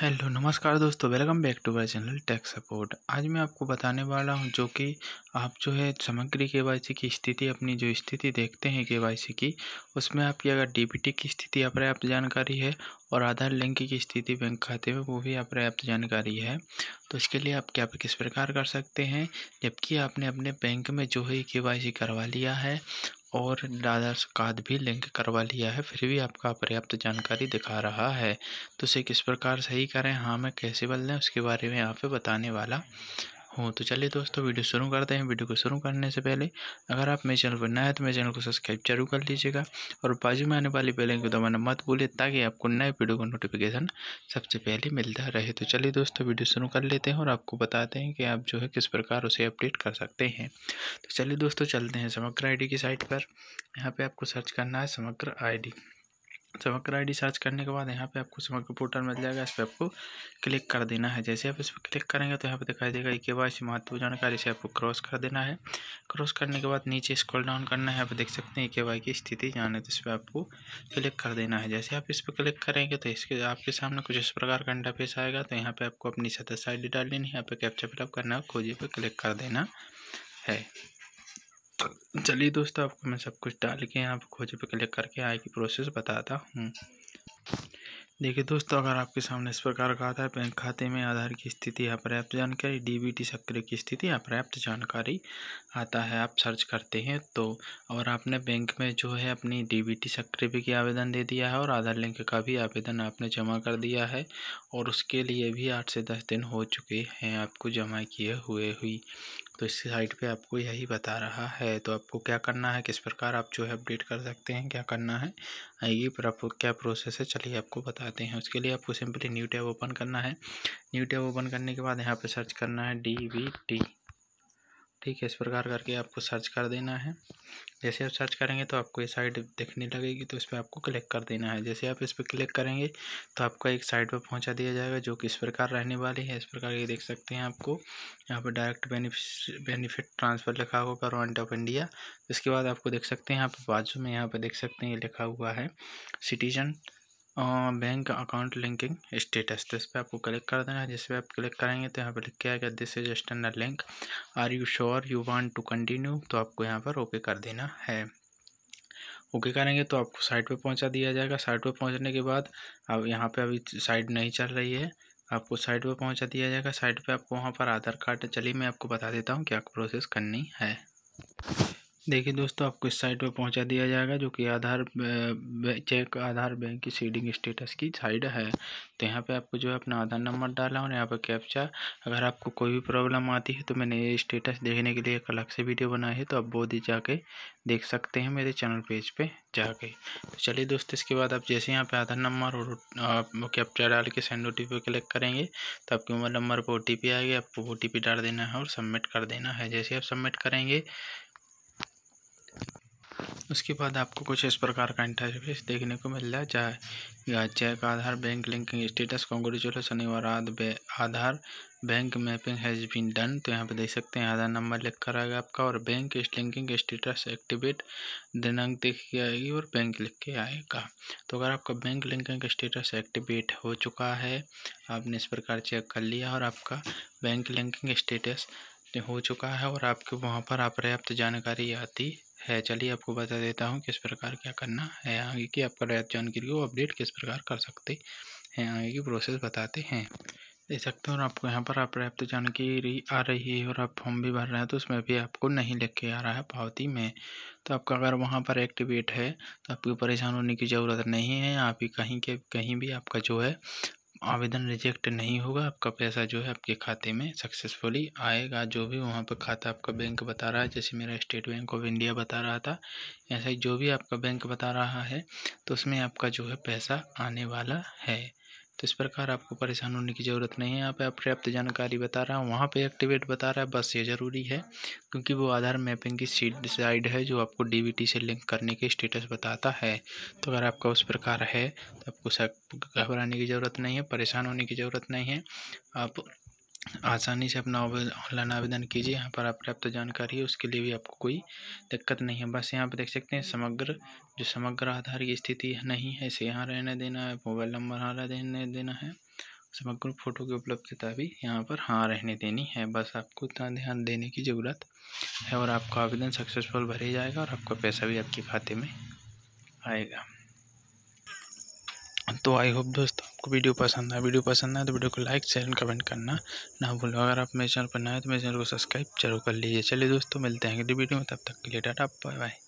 hello नमस्कार दोस्तों welcome back to my channel tech support आज मैं आपको बताने वाला हूं जो कि आप जो है समग्री के वाई की स्थिति अपनी जो स्थिति देखते हैं के की उसमें आपकी अगर डी की स्थिति अपर्याप्त पर्याप्त जानकारी है और आधार लिंक की स्थिति बैंक खाते में वो भी अपर्याप्त जानकारी है तो इसके लिए आप क्या किस प्रकार कर सकते हैं जबकि आपने अपने बैंक में जो है के करवा लिया है और आधार कार्ड भी लिंक करवा लिया है फिर भी आपका पर्याप्त जानकारी दिखा रहा है तो उसे किस प्रकार सही करें हाँ मैं कैसे बदलें उसके बारे में यहाँ पे बताने वाला हो तो चलिए दोस्तों वीडियो शुरू करते हैं वीडियो को शुरू करने से पहले अगर आप मेरे चैनल पर नए तो मेरे चैनल को सब्सक्राइब जरूर कर लीजिएगा और बाजू में आने वाली बेलन को दबाना मत भूलिए ताकि आपको नए वीडियो का नोटिफिकेशन सबसे पहले मिलता रहे तो चलिए दोस्तों वीडियो शुरू कर लेते हैं और आपको बताते हैं कि आप जो है किस प्रकार उसे अपडेट कर सकते हैं तो चलिए दोस्तों चलते हैं समग्र आई की साइट पर यहाँ पर आपको सर्च करना है समग्र आई समग्र आई डी सर्च करने के बाद यहाँ पे आपको समग्र पोर्टल मिल जाएगा इस पर आपको क्लिक कर देना है जैसे आप इस पर क्लिक करेंगे तो यहाँ पे दिखाई देगा के वाई सी महत्वपूर्ण जानकारी इसे आपको क्रॉस कर देना है क्रॉस करने के बाद नीचे स्क्रॉल डाउन करना है आप देख सकते हैं के वाई की स्थिति जाने तो इस पर आपको क्लिक कर देना है जैसे आप इस पर क्लिक करेंगे तो इसके आपके सामने कुछ इस प्रकार का इंटरफेस आएगा तो यहाँ पर आपको अपनी सदस्य आई डी डाल लेनी है यहाँ पर कैप्चर फिलअप करना है खोजिए पर क्लिक कर देना है चलिए दोस्तों आपको मैं सब कुछ डाल के यहाँ पर खोजे पे क्लिक करके आई की प्रोसेस बताता हूँ देखिए दोस्तों अगर आपके सामने इस प्रकार का आता है बैंक खाते में आधार की स्थिति अपर्याप्त जानकारी डीबीटी सक्रिय की स्थिति अपर्याप्त जानकारी आता है आप सर्च करते हैं तो और आपने बैंक में जो है अपनी डीबीटी सक्रिय की आवेदन दे दिया है और आधार लिंक का भी आवेदन आपने जमा कर दिया है और उसके लिए भी आठ से दस दिन हो चुके हैं आपको जमा किए हुए हुई तो इस साइट पे आपको यही बता रहा है तो आपको क्या करना है किस प्रकार आप जो है अपडेट कर सकते हैं क्या करना है ये पर आपको क्या प्रोसेस है चलिए आपको बताते हैं उसके लिए आपको सिंपली न्यू टैब ओपन करना है न्यू टैब ओपन करने के बाद यहाँ पर सर्च करना है डी वी टी ठीक है इस प्रकार करके आपको सर्च कर देना है जैसे आप सर्च करेंगे तो आपको ये साइट दिखने लगेगी तो इस पर आपको क्लिक कर देना है जैसे आप इस पर क्लिक करेंगे तो आपका एक साइट पर पहुंचा दिया जाएगा जो कि इस प्रकार रहने वाली है इस प्रकार ये देख सकते हैं आपको यहाँ पर डायरेक्ट बेनिफिट ट्रांसफ़र लिखा होगा गवर्नमेंट ऑफ इंडिया इसके बाद आपको देख सकते हैं यहाँ पर बाजू में यहाँ पर देख सकते हैं ये लिखा हुआ है citizen bank account linking status तो इस पर आपको क्लिक कर देना है जिस पर आप क्लिक करेंगे तो यहाँ पर लिख के आएगा this is external link are you sure you want to continue तो आपको यहाँ पर ओके कर देना है ओके करेंगे तो आपको साइट पे पहुँचा दिया जाएगा साइट पे पहुँचने के बाद अब यहाँ पे अभी साइट नहीं चल रही है आपको साइट पे पहुँचा दिया जाएगा साइट पे आपको वहाँ पर आधार कार्ड चलिए मैं आपको बता देता हूँ क्या प्रोसेस करनी है देखिए दोस्तों आपको इस साइट पर पहुंचा दिया जाएगा जो कि आधार चेक आधार बैंक की सीडिंग स्टेटस की साइड है तो यहाँ पे आपको जो है अपना आधार नंबर डाला और यहाँ पर कैप्चा अगर आपको कोई भी प्रॉब्लम आती है तो मैंने ये स्टेटस देखने के लिए एक अलग से वीडियो बनाई है तो आप वो दी जाके देख सकते हैं मेरे चैनल पेज पे जाके तो चलिए दोस्तों इसके बाद आप जैसे यहाँ पर आधार नंबर और कैप्चा डाल के सेंड ओ टी पे क्लिक करेंगे तो आपके मोबाइल नंबर पर ओ टी पी आएगी आपको ओ टी पी डाल देना है और सबमिट कर देना है जैसे आप सबमिट करेंगे उसके बाद आपको कुछ इस प्रकार का इंटरफेस देखने को मिल जाएगा check Aadhaar bank linking status congratulation your Aadhaar bank mapping has been done तो यहाँ पे देख सकते हैं आधार नंबर लिख कर आएगा आपका और बैंक लिंकिंग स्टेटस एक्टिवेट दिनांक देख के आएगी और बैंक लिख के आएगा तो अगर आपका बैंक लिंकिंग स्टेटस एक्टिवेट हो चुका है आपने इस प्रकार चेक कर लिया और आपका बैंक लिंकिंग स्टेटस हो चुका है और आपके वहाँ पर अपर्याप्त जानकारी आती है चलिए आपको बता देता हूँ किस प्रकार क्या करना है आगे की आपका डायरेक्ट जानकारी वो अपडेट किस प्रकार कर सकते हैं आगे की प्रोसेस बताते हैं दे सकते हैं और आपको यहाँ पर आप पर्याप्त जानकारी आ रही है और आप फॉर्म भी भर रहे हैं तो उसमें भी आपको नहीं लिख के आ रहा है पावती में तो आपका अगर वहाँ पर एक्टिवेट है तो आपको परेशान होने की ज़रूरत नहीं है आप ही कहीं के कहीं भी आपका जो है आवेदन रिजेक्ट नहीं होगा आपका पैसा जो है आपके खाते में सक्सेसफुली आएगा जो भी वहाँ पर खाता आपका बैंक बता रहा है जैसे मेरा स्टेट बैंक ऑफ इंडिया बता रहा था ऐसा जो भी आपका बैंक बता रहा है तो उसमें आपका जो है पैसा आने वाला है तो इस प्रकार आपको परेशान होने की ज़रूरत नहीं है यहाँ पे आप पर्याप्त जानकारी बता रहा हूँ वहाँ पे एक्टिवेट बता रहा है बस ये ज़रूरी है क्योंकि वो आधार मैपिंग की सीट साइड है जो आपको डीबीटी से लिंक करने के स्टेटस बताता है तो अगर आपका उस प्रकार है तो आपको घबराने की ज़रूरत नहीं है परेशान होने की ज़रूरत नहीं है आप आसानी से अपना ऑनलाइन आवेदन कीजिए यहाँ पर आप प्राप्त जानकारी है उसके लिए भी आपको कोई दिक्कत नहीं है बस यहाँ पर देख सकते हैं समग्र जो समग्र आधार की स्थिति नहीं है इसे यहाँ रहने देना है मोबाइल नंबर हाँ रहने देना है समग्र फोटो की उपलब्धता भी यहाँ पर हाँ रहने देनी है बस आपको इतना ध्यान देने की ज़रूरत है और आपका आवेदन सक्सेसफुल भरे जाएगा और आपका पैसा भी आपके खाते में आएगा तो आई होप दोस्तों आपको वीडियो पसंद आए वीडियो पसंद आए तो वीडियो को लाइक शेयर कमेंट करना ना भूलो अगर आप मेरे चैनल पर नए हैं तो मेरे चैनल को सब्सक्राइब जरूर कर लीजिए चलिए दोस्तों मिलते हैं अगली वीडियो में तब तक के लिए डाटा बाय बाय